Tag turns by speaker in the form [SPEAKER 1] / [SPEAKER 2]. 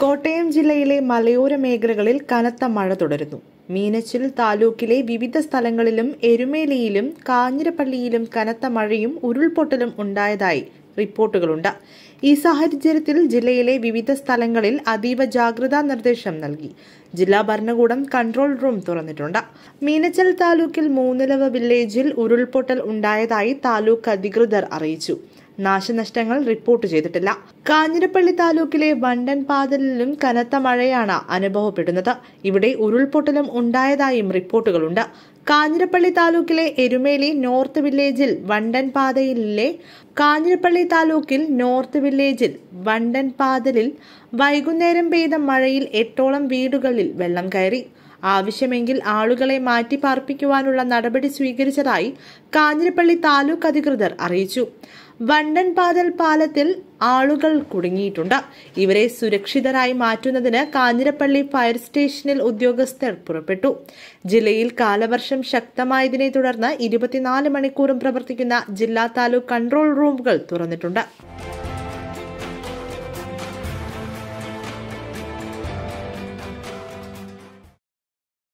[SPEAKER 1] കോട്ടയം ജില്ലയിലെ മലയോര മേഖലകളിൽ കനത്ത മഴ തുടരുന്നു മീനച്ചിൽ താലൂക്കിലെ വിവിധ സ്ഥലങ്ങളിലും എരുമേലിയിലും കാഞ്ഞിരപ്പള്ളിയിലും കനത്ത മഴയും ഉരുൾപൊട്ടലും ഉണ്ടായതായി റിപ്പോർട്ടുകളുണ്ട് ഈ സാഹചര്യത്തിൽ ജില്ലയിലെ വിവിധ സ്ഥലങ്ങളിൽ അതീവ ജാഗ്രതാ നിർദ്ദേശം നൽകി ജില്ലാ ഭരണകൂടം കൺട്രോൾ റൂം തുറന്നിട്ടുണ്ട് മീനച്ചൽ താലൂക്കിൽ മൂന്നിലവ വില്ലേജിൽ ഉരുൾപൊട്ടൽ ഉണ്ടായതായി താലൂക്ക് അധികൃതർ അറിയിച്ചു നാശനഷ്ടങ്ങൾ റിപ്പോർട്ട് ചെയ്തിട്ടില്ല കാഞ്ഞിരപ്പള്ളി താലൂക്കിലെ വണ്ടൻ പാതലിലും കനത്ത മഴയാണ് അനുഭവപ്പെടുന്നത് ഇവിടെ ഉരുൾപൊട്ടലും ഉണ്ടായതായും റിപ്പോർട്ടുകളുണ്ട് കാഞ്ഞിരപ്പള്ളി താലൂക്കിലെ എരുമേലി നോർത്ത് വില്ലേജിൽ വണ്ടൻ പാതയിലെ കാഞ്ഞിരപ്പള്ളി താലൂക്കിൽ നോർത്ത് വില്ലേജിൽ വണ്ടൻ പാതലിൽ വൈകുന്നേരം പെയ്ത മഴയിൽ എട്ടോളം വീടുകളിൽ വെള്ളം കയറി ആവശ്യമെങ്കിൽ ആളുകളെ മാറ്റി പാർപ്പിക്കുവാനുള്ള നടപടി സ്വീകരിച്ചതായി കാഞ്ഞിരപ്പള്ളി താലൂക്ക് അധികൃതർ അറിയിച്ചു വണ്ടൻപാതൽ പാലത്തിൽ ആളുകൾ കുടുങ്ങിയിട്ടുണ്ട് ഇവരെ സുരക്ഷിതരായി മാറ്റുന്നതിന് കാഞ്ഞിരപ്പള്ളി ഫയർ സ്റ്റേഷനിൽ ഉദ്യോഗസ്ഥർ പുറപ്പെട്ടു ജില്ലയിൽ കാലവർഷം ശക്തമായതിനെ തുടർന്ന് ഇരുപത്തിനാല് മണിക്കൂറും പ്രവർത്തിക്കുന്ന ജില്ലാ താലൂക്ക് കൺട്രോൾ റൂമുകൾ തുറന്നിട്ടുണ്ട്